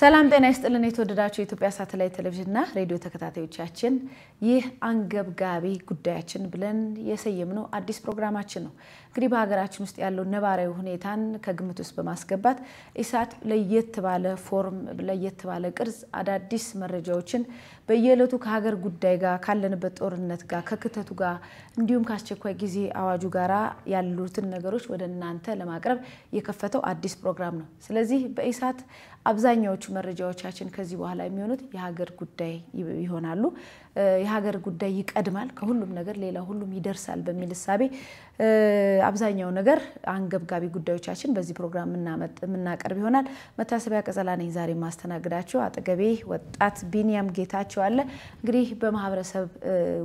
ሰላም ጤና ይስጥልን። የተወደዳችሁ የኢትዮጵያ ሳተላይት ቴሌቪዥንና ሬዲዮ ተከታታዮቻችን ይህ አንገብጋቢ ጉዳያችን ብለን የሰየምነው አዲስ ፕሮግራማችን ነው። እንግዲህ በሀገራችን ውስጥ ያለው ነባራዊ ሁኔታን ከግምት ውስጥ በማስገባት ኢሳት ለየት ባለ ፎርም፣ ለየት ባለ ቅርጽ አዳዲስ መረጃዎችን በየዕለቱ ከሀገር ጉዳይ ጋር ካለንበት ጦርነት ጋር ከክተቱ ጋር እንዲሁም ከአስቸኳይ ጊዜ አዋጁ ጋር ያሉትን ነገሮች ወደ እናንተ ለማቅረብ የከፈተው አዲስ ፕሮግራም ነው። ስለዚህ በኢሳት አብዛኛዎቹ መረጃዎቻችን ከዚህ በኋላ የሚሆኑት የሀገር ጉዳይ ይሆናሉ። የሀገር ጉዳይ ይቀድማል፣ ከሁሉም ነገር ሌላ ሁሉም ይደርሳል በሚል እሳቤ አብዛኛው ነገር አንገብጋቢ ጉዳዮቻችን በዚህ ፕሮግራም የምናቀርብ ይሆናል። መታሰቢያ ቀጸላ ነኝ ዛሬ ማስተናግዳችሁ። አጠገቤ ወጣት ቢንያም ጌታቸው አለ። እንግዲህ በማህበረሰብ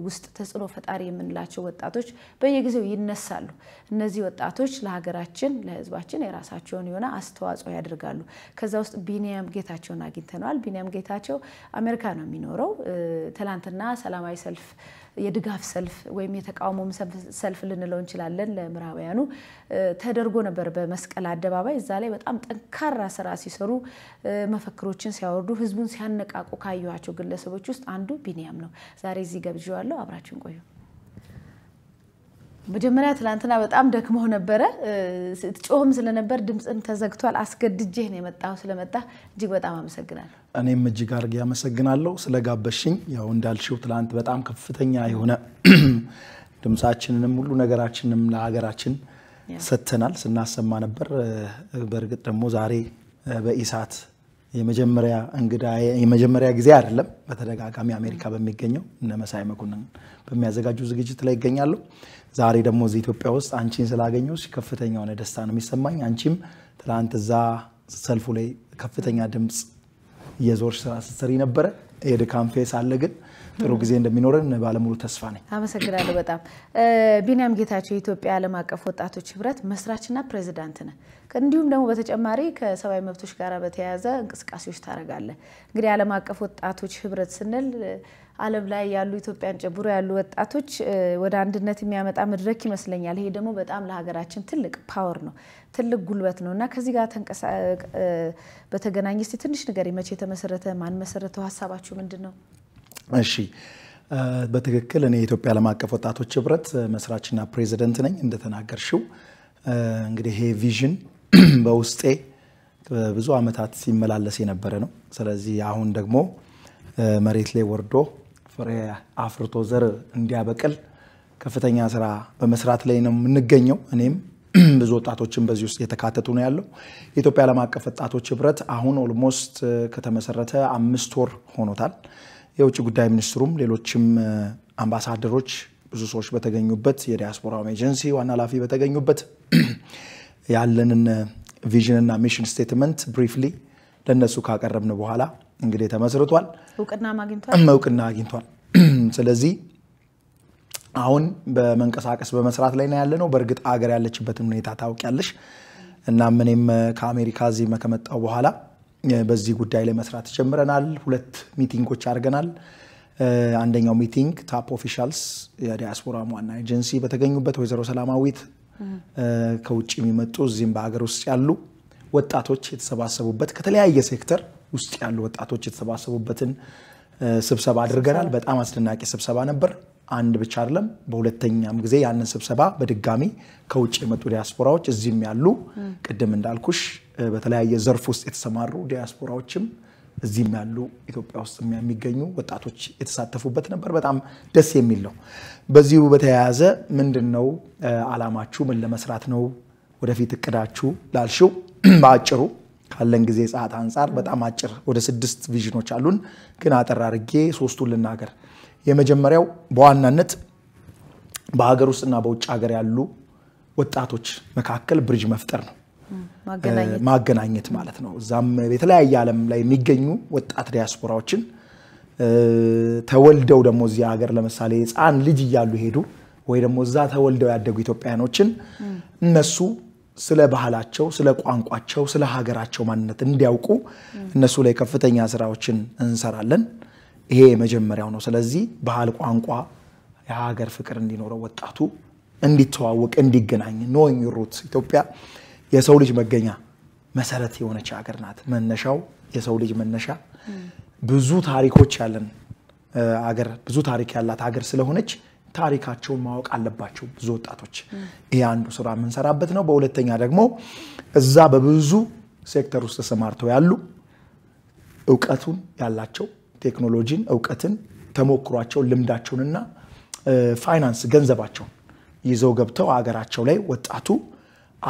ውስጥ ተጽዕኖ ፈጣሪ የምንላቸው ወጣቶች በየጊዜው ይነሳሉ። እነዚህ ወጣቶች ለሀገራችን ለህዝባችን የራሳቸውን የሆነ አስተዋጽኦ ያደርጋሉ። ከዛ ውስጥ ቢንያም ጌታቸውን አግኝተነዋል። ቢንያም ጌታቸው አሜሪካ ነው የሚኖረው። ትላንትና ትናንትና ሰላማዊ ሰልፍ የድጋፍ ሰልፍ ወይም የተቃውሞ ሰልፍ ልንለው እንችላለን ለምዕራባውያኑ ተደርጎ ነበር በመስቀል አደባባይ። እዛ ላይ በጣም ጠንካራ ስራ ሲሰሩ መፈክሮችን ሲያወርዱ ህዝቡን ሲያነቃቁ ካየኋቸው ግለሰቦች ውስጥ አንዱ ቢንያም ነው። ዛሬ እዚህ ገብዣዋለሁ። አብራችን ቆዩ። መጀመሪያ ትናንትና በጣም ደክመው ነበረ። ጮህም ስለነበር ድምፅን ተዘግቷል። አስገድጄህ ነው የመጣሁ። ስለመጣ እጅግ በጣም አመሰግናለሁ። እኔም እጅግ አድርጌ አመሰግናለሁ ስለጋበሽኝ። ያው እንዳልሽው ትላንት በጣም ከፍተኛ የሆነ ድምፃችንንም ሁሉ ነገራችንም ለሀገራችን ሰጥተናል፣ ስናሰማ ነበር። በእርግጥ ደግሞ ዛሬ በኢሳት የመጀመሪያ እንግዳ የመጀመሪያ ጊዜ አይደለም። በተደጋጋሚ አሜሪካ በሚገኘው እነ መሳይ መኮንን በሚያዘጋጁ ዝግጅት ላይ ይገኛሉ። ዛሬ ደግሞ እዚህ ኢትዮጵያ ውስጥ አንቺን ስላገኘሁሽ ከፍተኛ የሆነ ደስታ ነው የሚሰማኝ። አንቺም ትናንት እዛ ሰልፉ ላይ ከፍተኛ ድምፅ የዞር ስራ ስትሰሪ ነበረ። የድካም ፌስ አለ ግን ጥሩ ጊዜ እንደሚኖረን ባለሙሉ ተስፋ ነኝ። አመሰግናለሁ በጣም ቢንያም ጌታቸው የኢትዮጵያ ዓለም አቀፍ ወጣቶች ህብረት መስራችና ፕሬዚዳንት ነህ። እንዲሁም ደግሞ በተጨማሪ ከሰብአዊ መብቶች ጋር በተያያዘ እንቅስቃሴዎች ታደርጋለህ። እንግዲህ ዓለም አቀፍ ወጣቶች ህብረት ስንል ዓለም ላይ ያሉ ኢትዮጵያን ጨምሮ ያሉ ወጣቶች ወደ አንድነት የሚያመጣ መድረክ ይመስለኛል። ይሄ ደግሞ በጣም ለሀገራችን ትልቅ ፓወር ነው፣ ትልቅ ጉልበት ነው እና ከዚህ ጋር በተገናኘ ትንሽ ነገር መቼ የተመሰረተ ማን መሰረተው፣ ሀሳባችሁ ምንድን ነው? እሺ በትክክል እኔ የኢትዮጵያ ዓለም አቀፍ ወጣቶች ህብረት መስራችና ፕሬዚደንት ነኝ። እንደተናገርሽው እንግዲህ ይሄ ቪዥን በውስጤ ብዙ ዓመታት ሲመላለስ የነበረ ነው። ስለዚህ አሁን ደግሞ መሬት ላይ ወርዶ ፍሬ አፍርቶ ዘር እንዲያበቅል ከፍተኛ ስራ በመስራት ላይ ነው የምንገኘው። እኔም ብዙ ወጣቶችን በዚህ ውስጥ የተካተቱ ነው ያለው። የኢትዮጵያ ዓለም አቀፍ ወጣቶች ህብረት አሁን ኦልሞስት ከተመሰረተ አምስት ወር ሆኖታል። የውጭ ጉዳይ ሚኒስትሩም ሌሎችም አምባሳደሮች ብዙ ሰዎች በተገኙበት የዲያስፖራ ኤጀንሲ ዋና ኃላፊ በተገኙበት ያለንን ቪዥንና ሚሽን ስቴትመንት ብሪፍሊ ለእነሱ ካቀረብን በኋላ እንግዲህ ተመስርቷል፣ እውቅና አግኝቷል። ስለዚህ አሁን በመንቀሳቀስ በመስራት ላይ ነው ያለነው። በእርግጥ አገር ያለችበትን ሁኔታ ታውቂያለሽ እና እኔም ከአሜሪካ እዚህ ከመጣው በኋላ በዚህ ጉዳይ ላይ መስራት ጀምረናል። ሁለት ሚቲንጎች አድርገናል። አንደኛው ሚቲንግ ታፕ ኦፊሻልስ የዲያስፖራ ዋና ኤጀንሲ በተገኙበት ወይዘሮ ሰላማዊት ከውጭ የሚመጡ እዚህም በሀገር ውስጥ ያሉ ወጣቶች የተሰባሰቡበት ከተለያየ ሴክተር ውስጥ ያሉ ወጣቶች የተሰባሰቡበትን ስብሰባ አድርገናል። በጣም አስደናቂ ስብሰባ ነበር። አንድ ብቻ አይደለም፣ በሁለተኛም ጊዜ ያንን ስብሰባ በድጋሚ ከውጭ የመጡ ዲያስፖራዎች እዚህም ያሉ ቅድም እንዳልኩሽ በተለያየ ዘርፍ ውስጥ የተሰማሩ ዲያስፖራዎችም እዚህም ያሉ ኢትዮጵያ ውስጥ የሚገኙ ወጣቶች የተሳተፉበት ነበር። በጣም ደስ የሚል ነው። በዚሁ በተያያዘ ምንድን ነው አላማችሁ? ምን ለመስራት ነው ወደፊት እቅዳችሁ ላልሽው በአጭሩ ካለን ጊዜ ሰዓት አንጻር በጣም አጭር ወደ ስድስት ቪዥኖች አሉን፣ ግን አጠር አድርጌ ሶስቱን ልናገር። የመጀመሪያው በዋናነት በሀገር ውስጥና በውጭ ሀገር ያሉ ወጣቶች መካከል ብርጅ መፍጠር ነው፣ ማገናኘት ማለት ነው። እዛም የተለያየ ዓለም ላይ የሚገኙ ወጣት ዲያስፖራዎችን ተወልደው ደግሞ እዚህ ሀገር ለምሳሌ ህፃን ልጅ እያሉ ሄዱ ወይ ደግሞ እዛ ተወልደው ያደጉ ኢትዮጵያውያኖችን እነሱ ስለ ባህላቸው፣ ስለ ቋንቋቸው፣ ስለ ሀገራቸው ማንነት እንዲያውቁ እነሱ ላይ ከፍተኛ ስራዎችን እንሰራለን። ይሄ የመጀመሪያው ነው። ስለዚህ ባህል፣ ቋንቋ፣ የሀገር ፍቅር እንዲኖረው ወጣቱ እንዲተዋወቅ፣ እንዲገናኝ ኖኝ ሩት ኢትዮጵያ የሰው ልጅ መገኛ መሰረት የሆነች ሀገር ናት። መነሻው የሰው ልጅ መነሻ ብዙ ታሪኮች ያለን አገር ብዙ ታሪክ ያላት ሀገር ስለሆነች ታሪካቸውን ማወቅ አለባቸው ብዙ ወጣቶች። ይህ አንዱ ስራ የምንሰራበት ነው። በሁለተኛ ደግሞ እዛ በብዙ ሴክተር ውስጥ ተሰማርተው ያሉ እውቀቱን ያላቸው ቴክኖሎጂን፣ እውቀትን፣ ተሞክሯቸውን፣ ልምዳቸውንና ፋይናንስ ገንዘባቸውን ይዘው ገብተው አገራቸው ላይ ወጣቱ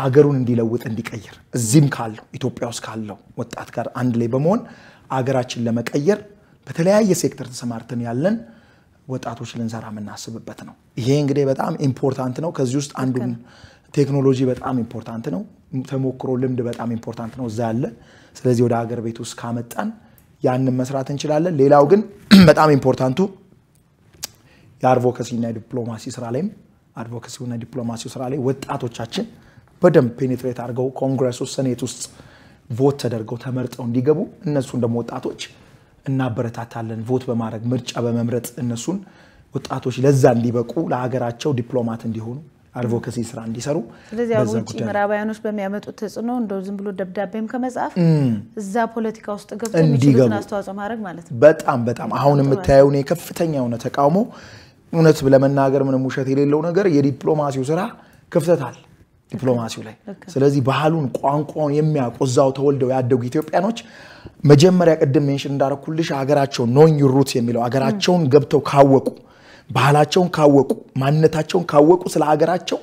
አገሩን እንዲለውጥ እንዲቀይር እዚህም ካለው ኢትዮጵያ ውስጥ ካለው ወጣት ጋር አንድ ላይ በመሆን አገራችን ለመቀየር በተለያየ ሴክተር ተሰማርተን ያለን ወጣቶች ልንሰራ የምናስብበት ነው። ይሄ እንግዲህ በጣም ኢምፖርታንት ነው። ከዚህ ውስጥ አንዱ ቴክኖሎጂ በጣም ኢምፖርታንት ነው። ተሞክሮ ልምድ በጣም ኢምፖርታንት ነው እዛ ያለ። ስለዚህ ወደ ሀገር ቤት ውስጥ ካመጣን ያንን መስራት እንችላለን። ሌላው ግን በጣም ኢምፖርታንቱ የአድቮካሲና የዲፕሎማሲ ስራ ላይም ና ዲፕሎማሲው ስራ ላይ ወጣቶቻችን በደንብ ፔኔትሬት አድርገው ኮንግረስ ውስጥ ሴኔት ውስጥ ቮት ተደርገው ተመርጠው እንዲገቡ እነሱን ደግሞ ወጣቶች እናበረታታለን። ቮት በማድረግ ምርጫ በመምረጥ እነሱን ወጣቶች ለዛ እንዲበቁ ለሀገራቸው ዲፕሎማት እንዲሆኑ አድቮካሲ ስራ እንዲሰሩ። ስለዚህ አሁን ውጭ ምዕራባውያኖች በሚያመጡት ተጽዕኖ እንደው ዝም ብሎ ደብዳቤም ከመጻፍ እዛ ፖለቲካ ውስጥ ገብቶ እንዲገቡ አስተዋጽኦ ማድረግ ማለት ነው። በጣም በጣም አሁን የምታየው ከፍተኛ የሆነ ተቃውሞ እውነት ለመናገር ምንም ውሸት የሌለው ነገር የዲፕሎማሲው ስራ ክፍተት አለ ዲፕሎማሲው ላይ። ስለዚህ ባህሉን፣ ቋንቋውን የሚያውቁ እዛው ተወልደው ያደጉ ኢትዮጵያኖች መጀመሪያ ቅድም ሜንሽን እንዳረኩልሽ ሀገራቸውን ኖኝ ሩት የሚለው ሀገራቸውን ገብተው ካወቁ ባህላቸውን ካወቁ፣ ማንነታቸውን ካወቁ ስለ ሀገራቸው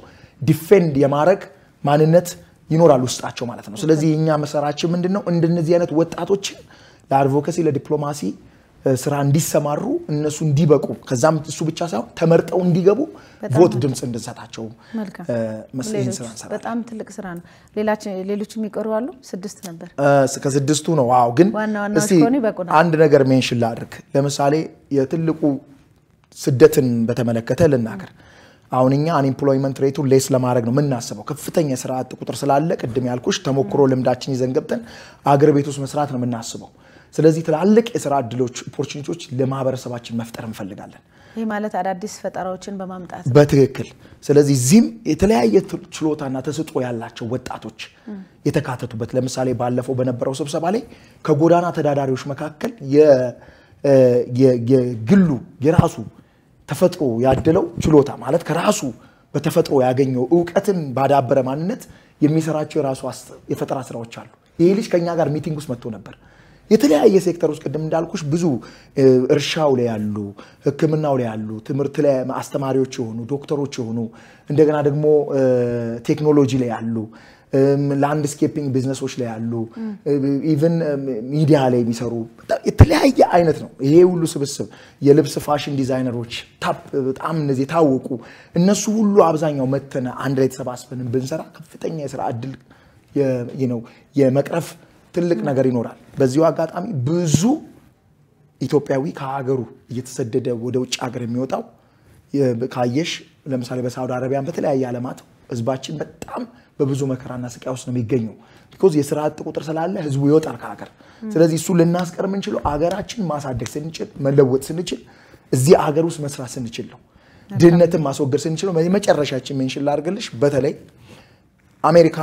ዲፌንድ የማድረግ ማንነት ይኖራል ውስጣቸው ማለት ነው። ስለዚህ የኛ መሰራችን ምንድን ነው? እንደነዚህ አይነት ወጣቶችን ለአድቮካሲ ለዲፕሎማሲ ስራ እንዲሰማሩ እነሱ እንዲበቁ ከዛም እሱ ብቻ ሳይሆን ተመርጠው እንዲገቡ ቮት ድምፅ እንድንሰጣቸው ይህን ስራ በጣም ትልቅ ስራ ነው። ሌሎች የሚቀሩ አሉ? ስድስት ነበር። ከስድስቱ ነው። አዎ፣ ግን አንድ ነገር ሜንሽን ላድርግ። ለምሳሌ የትልቁ ስደትን በተመለከተ ልናገር። አሁን እኛ አንኤምፕሎይመንት ሬቱን ሌስ ለማድረግ ነው የምናስበው። ከፍተኛ የስራ አጥ ቁጥር ስላለ ቅድም ያልኩሽ ተሞክሮ ልምዳችን ይዘን ገብተን አገር ቤት ውስጥ መስራት ነው የምናስበው። ስለዚህ ትላልቅ የስራ እድሎች ኦፖርቹኒቲዎች ለማህበረሰባችን መፍጠር እንፈልጋለን። ይህ ማለት አዳዲስ ፈጠራዎችን በማምጣት በትክክል። ስለዚህ እዚህም የተለያየ ችሎታና ተስጦ ያላቸው ወጣቶች የተካተቱበት ለምሳሌ ባለፈው በነበረው ስብሰባ ላይ ከጎዳና ተዳዳሪዎች መካከል የግሉ የራሱ ተፈጥሮ ያደለው ችሎታ ማለት ከራሱ በተፈጥሮ ያገኘው እውቀትን ባዳበረ ማንነት የሚሰራቸው የራሱ የፈጠራ ስራዎች አሉ። ይሄ ልጅ ከኛ ጋር ሚቲንግ ውስጥ መጥቶ ነበር። የተለያየ ሴክተር ውስጥ ቅድም እንዳልኩሽ ብዙ እርሻው ላይ ያሉ፣ ሕክምናው ላይ ያሉ፣ ትምህርት ላይ አስተማሪዎች የሆኑ ዶክተሮች የሆኑ እንደገና ደግሞ ቴክኖሎጂ ላይ ያሉ ላንድስኬፒንግ ቢዝነሶች ላይ ያሉ ኢቨን ሚዲያ ላይ የሚሰሩ የተለያየ አይነት ነው። ይሄ ሁሉ ስብስብ የልብስ ፋሽን ዲዛይነሮች ታፕ በጣም እነዚህ የታወቁ እነሱ ሁሉ አብዛኛው መተነ አንድ ላይ ተሰባስበን ብንሰራ ከፍተኛ የስራ እድል ነው የመቅረፍ ትልቅ ነገር ይኖራል። በዚሁ አጋጣሚ ብዙ ኢትዮጵያዊ ከሀገሩ እየተሰደደ ወደ ውጭ ሀገር የሚወጣው ካየሽ ለምሳሌ በሳውዲ አረቢያን በተለያየ አለማት ህዝባችን በጣም በብዙ መከራና ስቃይ ውስጥ ነው የሚገኘው። ቢኮዝ የስራ አጥ ቁጥር ስላለ ህዝቡ ይወጣል ከሀገር። ስለዚህ እሱ ልናስቀር የምንችለው አገራችን ማሳደግ ስንችል፣ መለወጥ ስንችል፣ እዚህ አገር ውስጥ መስራት ስንችል ነው። ድህነትን ማስወገድ ስንችለው መጨረሻችን ሜንሽን ላድርግልሽ። በተለይ አሜሪካ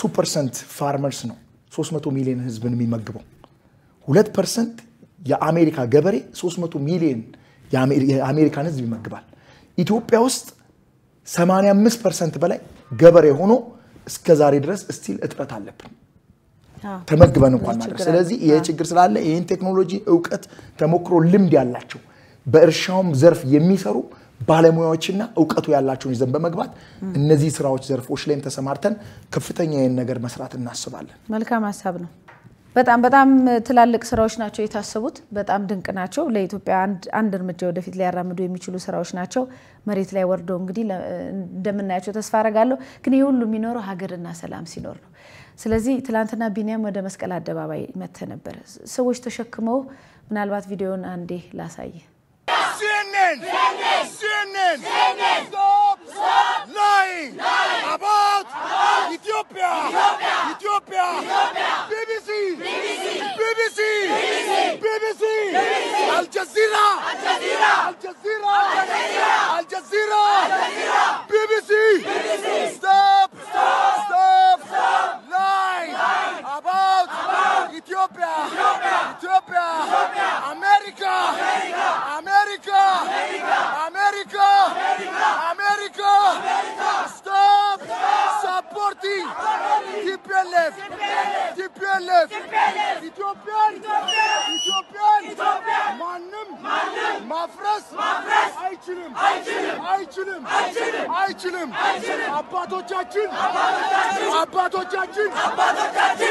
ቱ ፐርሰንት ፋርመርስ ነው 300 ሚሊዮን ህዝብን የሚመግበው። ሁለት ፐርሰንት የአሜሪካ ገበሬ 300 ሚሊዮን የአሜሪካን ህዝብ ይመግባል። ኢትዮጵያ ውስጥ 85 ፐርሰንት በላይ ገበሬ ሆኖ እስከ ዛሬ ድረስ እስቲል እጥረት አለብን። ተመግበን እንኳን ማድረግ። ስለዚህ ይህ ችግር ስላለ ይህን ቴክኖሎጂ እውቀት፣ ተሞክሮ፣ ልምድ ያላቸው በእርሻውም ዘርፍ የሚሰሩ ባለሙያዎችና እውቀቱ ያላቸውን ይዘን በመግባት እነዚህ ስራዎች ዘርፎች ላይም ተሰማርተን ከፍተኛ ይህን ነገር መስራት እናስባለን። መልካም ሀሳብ ነው። በጣም በጣም ትላልቅ ስራዎች ናቸው የታሰቡት። በጣም ድንቅ ናቸው። ለኢትዮጵያ አንድ እርምጃ ወደፊት ሊያራምዱ የሚችሉ ስራዎች ናቸው። መሬት ላይ ወርደው እንግዲህ እንደምናያቸው ተስፋ አረጋለሁ። ግን ይህ ሁሉ የሚኖረው ሀገርና ሰላም ሲኖር ነው። ስለዚህ ትላንትና ቢኒያም ወደ መስቀል አደባባይ መተ ነበር። ሰዎች ተሸክመው ምናልባት ቪዲዮን አንዴ ላሳይ። ኢትዮጵያ ኢትዮጵያ Al Al Jazeera. الجزيرة الجزيرة الجزيرة الجزيرة بي بي BBC. stop stop Stop. lying about Ethiopia Ethiopia America America America America stop supporting TPLF TPLF Ayçilim. Ayçilim. Ayçilim. Ayçilim. Abato Çaçın. Abato Çaçın. Abato Çaçın.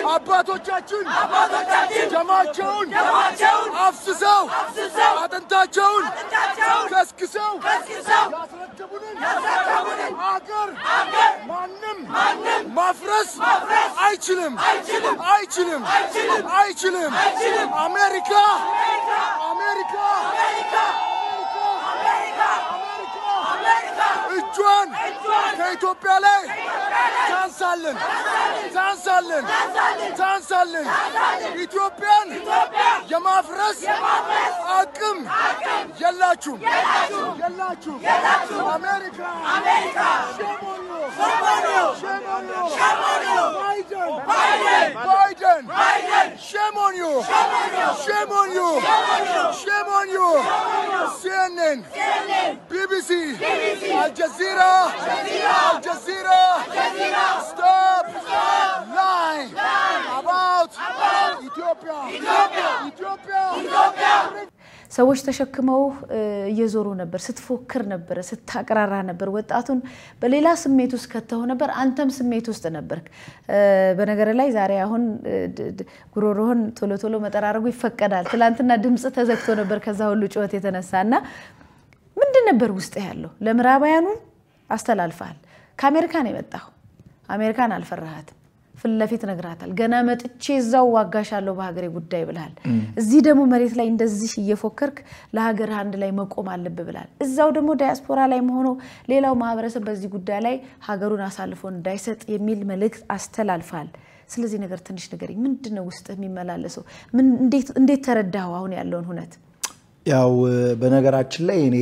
Abato Çaçın. Abato Çaçın. Cemal Çağun. Cemal ta Afsızav. Afsızav. ta Çağun. Kes Çağun. Kes Kaskısav. Yasrat Çabunun. Yasrat Çabunun. Ağır, Ağır, Mannem. Mannem. Mafres, Mafres, Ayçilim. Ayçilim. Ayçilim. Ayçilim. Ayçilim. Ayçilim. Amerika. Amerika. Amerika. Amerika. እጇን ከኢትዮጵያ ላይ ታንሳልን ታንሳልን ታንሳልን። ኢትዮጵያን የማፍረስ አቅም የላችሁም የላችሁም። አሜሪካ ሸሞኖ ሸሞኖ ሸሞኖ Biden! Biden! Biden! Shame on you! Shame on you! Shame on you! Shame on you! CNN! CNN! BBC! BBC! Al Jazeera! Al Jazeera! Stop! Stop! Lying! About! Ethiopia, Ethiopia! Ethiopia! Ethiopia! ሰዎች ተሸክመው እየዞሩ ነበር። ስትፎክር ነበር ስታቅራራ ነበር። ወጣቱን በሌላ ስሜት ውስጥ ከተው ነበር። አንተም ስሜት ውስጥ ነበር። በነገር ላይ ዛሬ አሁን ጉሮሮህን ቶሎ ቶሎ መጠራረጉ ይፈቀዳል። ትላንትና ድምፅ ተዘግቶ ነበር ከዛ ሁሉ ጩኸት የተነሳ እና ምንድን ነበር ውስጥ ያለው ለምዕራባውያኑ አስተላልፈሃል። ከአሜሪካን የመጣሁ አሜሪካን አልፈራሃትም ፊት ለፊት ነግራታል። ገና መጥቼ እዛው ዋጋሻለሁ በሀገሬ ጉዳይ ብላል። እዚህ ደግሞ መሬት ላይ እንደዚህ እየፎከርክ ለሀገር አንድ ላይ መቆም አለብ ብላል እዛው ደግሞ ዳያስፖራ ላይ መሆኖ ሌላው ማህበረሰብ በዚህ ጉዳይ ላይ ሀገሩን አሳልፎ እንዳይሰጥ የሚል መልእክት አስተላልፋል። ስለዚህ ነገር ትንሽ ነገር ምንድን ነው ውስጥ የሚመላለሰው? እንዴት ተረዳኸው አሁን ያለውን ሁነት? ያው በነገራችን ላይ እኔ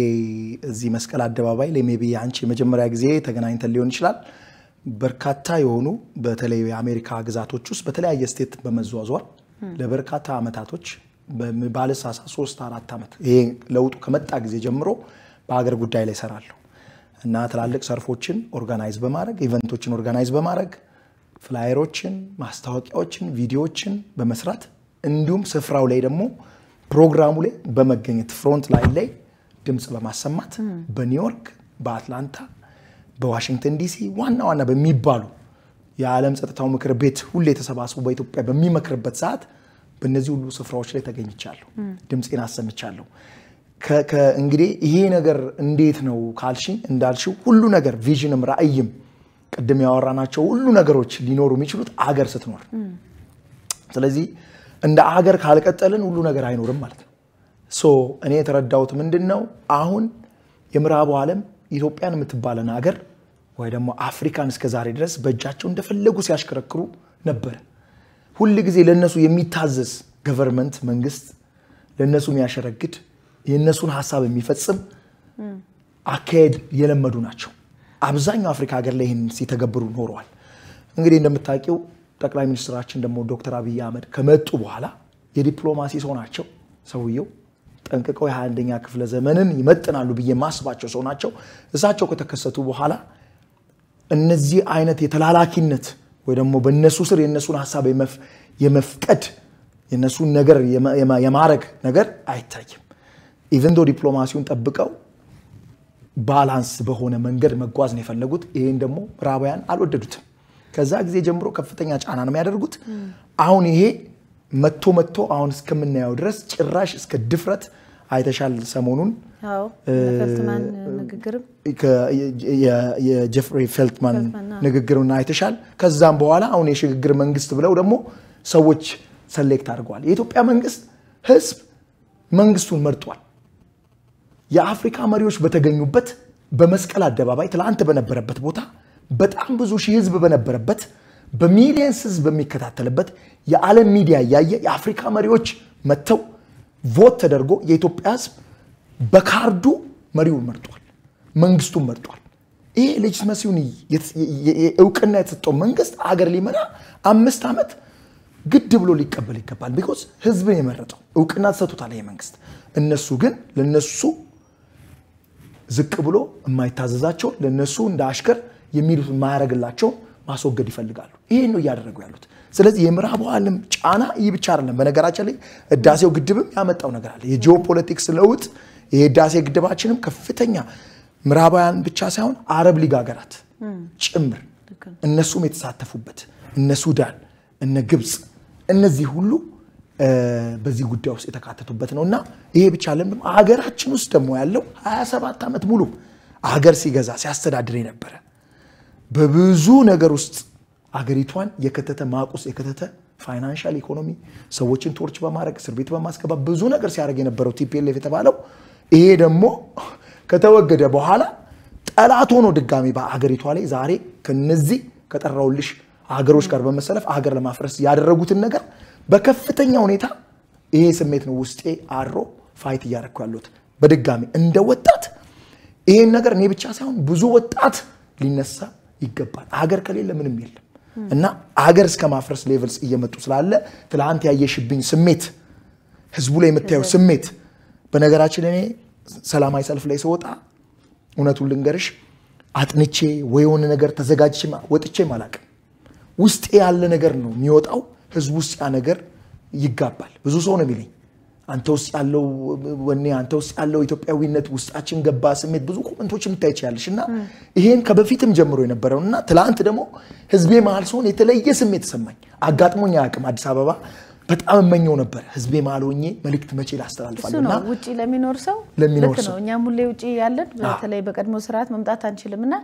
እዚህ መስቀል አደባባይ ላይ ሜይ ቢ አንቺ የመጀመሪያ ጊዜ ተገናኝተን ሊሆን ይችላል በርካታ የሆኑ በተለይ የአሜሪካ ግዛቶች ውስጥ በተለያየ ስቴት በመዟዟር ለበርካታ ዓመታቶች ባለሳሳ ሶስት አራት ዓመት ይሄ ለውጡ ከመጣ ጊዜ ጀምሮ በሀገር ጉዳይ ላይ ሰራለሁ። እና ትላልቅ ሰርፎችን ኦርጋናይዝ በማድረግ ኢቨንቶችን ኦርጋናይዝ በማድረግ ፍላየሮችን፣ ማስታወቂያዎችን፣ ቪዲዮዎችን በመስራት እንዲሁም ስፍራው ላይ ደግሞ ፕሮግራሙ ላይ በመገኘት ፍሮንት ላይን ላይ ድምፅ በማሰማት በኒውዮርክ፣ በአትላንታ በዋሽንግተን ዲሲ ዋና ዋና በሚባሉ የዓለም ጸጥታው ምክር ቤት ሁሌ የተሰባስቡ በኢትዮጵያ በሚመክርበት ሰዓት በእነዚህ ሁሉ ስፍራዎች ላይ ተገኝቻለሁ፣ ድምፄን አሰምቻለሁ። እንግዲህ ይሄ ነገር እንዴት ነው ካልሽኝ፣ እንዳልሽው ሁሉ ነገር ቪዥንም ራዕይም ቅድም ያወራናቸው ሁሉ ነገሮች ሊኖሩ የሚችሉት አገር ስትኖር፣ ስለዚህ እንደ አገር ካልቀጠልን ሁሉ ነገር አይኖርም ማለት ነው። ሶ እኔ የተረዳሁት ምንድን ነው አሁን የምዕራቡ ዓለም ኢትዮጵያን የምትባለን ሀገር ወይ ደግሞ አፍሪካን እስከ ዛሬ ድረስ በእጃቸው እንደፈለጉ ሲያሽከረክሩ ነበረ። ሁል ጊዜ ለእነሱ የሚታዘዝ ገቨርንመንት መንግስት ለእነሱ የሚያሸረግድ የእነሱን ሀሳብ የሚፈጽም አካሄድ የለመዱ ናቸው። አብዛኛው አፍሪካ ሀገር ላይ ይህን ሲተገብሩ ኖረዋል። እንግዲህ እንደምታውቂው ጠቅላይ ሚኒስትራችን ደግሞ ዶክተር አብይ አህመድ ከመጡ በኋላ የዲፕሎማሲ ሰው ናቸው ሰውየው ጠንቅቀው የ21ኛ ክፍለ ዘመንን ይመጥናሉ ብዬ ማስባቸው ሰው ናቸው። እሳቸው ከተከሰቱ በኋላ እነዚህ አይነት የተላላኪነት ወይ ደግሞ በእነሱ ስር የእነሱን ሀሳብ የመፍቀድ የእነሱን ነገር የማረግ ነገር አይታይም። ኢቨን ዶ ዲፕሎማሲውን ጠብቀው ባላንስ በሆነ መንገድ መጓዝ ነው የፈለጉት። ይሄን ደግሞ ምዕራባውያን አልወደዱትም። ከዛ ጊዜ ጀምሮ ከፍተኛ ጫና ነው የሚያደርጉት። አሁን ይሄ መቶ መቶ አሁን እስከምናየው ድረስ ጭራሽ እስከ ድፍረት አይተሻል። ሰሞኑን የጀፍሪ ፌልትማን ንግግርን አይተሻል። ከዛም በኋላ አሁን የሽግግር መንግስት ብለው ደግሞ ሰዎች ሰሌክት አድርገዋል። የኢትዮጵያ መንግስት ህዝብ መንግስቱን መርጧል። የአፍሪካ መሪዎች በተገኙበት በመስቀል አደባባይ ትላንት በነበረበት ቦታ በጣም ብዙ ሺህ ህዝብ በነበረበት በሚሊየንስ ህዝብ በሚከታተልበት የዓለም ሚዲያ እያየ የአፍሪካ መሪዎች መጥተው ቮት ተደርጎ የኢትዮጵያ ህዝብ በካርዱ መሪውን መርጧል፣ መንግስቱን መርጧል። ይሄ ሌጅትመሲውን እውቅና የተሰጠው መንግስት አገር ሊመራ አምስት ዓመት ግድ ብሎ ሊቀበል ይገባል። ቢኮዝ ህዝብን የመረጠው እውቅና ተሰጥቶታል ይሄ መንግስት። እነሱ ግን ለነሱ ዝቅ ብሎ የማይታዘዛቸው ለነሱ እንደ አሽከር የሚሉት ማያደርግላቸውን ማስወገድ ይፈልጋሉ። ይህን ነው እያደረጉ ያሉት። ስለዚህ የምዕራቡ ዓለም ጫና ይህ ብቻ አይደለም። በነገራችን ላይ ህዳሴው ግድብም ያመጣው ነገር አለ። የጂኦፖለቲክስ ለውጥ የህዳሴ ግድባችንም ከፍተኛ ምዕራባውያን ብቻ ሳይሆን አረብ ሊግ ሀገራት ጭምር እነሱም የተሳተፉበት እነ ሱዳን፣ እነ ግብፅ እነዚህ ሁሉ በዚህ ጉዳይ ውስጥ የተካተቱበት ነው እና ይሄ ብቻ ለምንም ሀገራችን ውስጥ ደግሞ ያለው 27 ዓመት ሙሉ ሀገር ሲገዛ ሲያስተዳድር የነበረ በብዙ ነገር ውስጥ አገሪቷን የከተተ ማቁስ የከተተ ፋይናንሻል ኢኮኖሚ ሰዎችን ቶርች በማድረግ እስር ቤት በማስገባት ብዙ ነገር ሲያደርግ የነበረው ቲፒኤልኤፍ የተባለው ይሄ ደግሞ ከተወገደ በኋላ ጠላት ሆኖ ድጋሚ በአገሪቷ ላይ ዛሬ ከነዚህ ከጠራውልሽ አገሮች ጋር በመሰለፍ አገር ለማፍረስ ያደረጉትን ነገር በከፍተኛ ሁኔታ ይሄ ስሜት ነው ውስጤ አድሮ ፋይት እያደረግኩ ያለሁት። በድጋሚ እንደ ወጣት ይሄን ነገር እኔ ብቻ ሳይሆን ብዙ ወጣት ሊነሳ ይገባል። ሀገር ከሌለ ምንም የለም እና ሀገር እስከ ማፍረስ ሌቨልስ እየመጡ ስላለ ትላንት ያየሽብኝ ስሜት፣ ህዝቡ ላይ የምታየው ስሜት። በነገራችን እኔ ሰላማዊ ሰልፍ ላይ ስወጣ እውነቱን ልንገርሽ አጥንቼ ወይ የሆነ ነገር ተዘጋጅቼ ወጥቼ ማላቅ ውስጤ ያለ ነገር ነው የሚወጣው። ህዝቡ ውስጥ ያ ነገር ይጋባል። ብዙ ሰው ነው የሚለኝ አንተ ውስጥ ያለው ወኔ፣ አንተ ውስጥ ያለው ኢትዮጵያዊነት ውስጣችን ገባ ስሜት ብዙ ኮመንቶችን ልታይ ችላለሽ እና ይሄን ከበፊትም ጀምሮ የነበረው እና ትላንት ደግሞ ህዝቤ መሀል ሲሆን የተለየ ስሜት ተሰማኝ። አጋጥሞኝ አያውቅም። አዲስ አበባ በጣም እመኘው ነበር። ህዝቤ መሀል ሆኜ መልእክት መቼ ላስተላልፋለሁ እና ውጭ ለሚኖር ሰው ለሚኖር ሰው እኛም ሁሌ ውጭ ያለን በተለይ በቀድሞ ስርዓት መምጣት አንችልም እና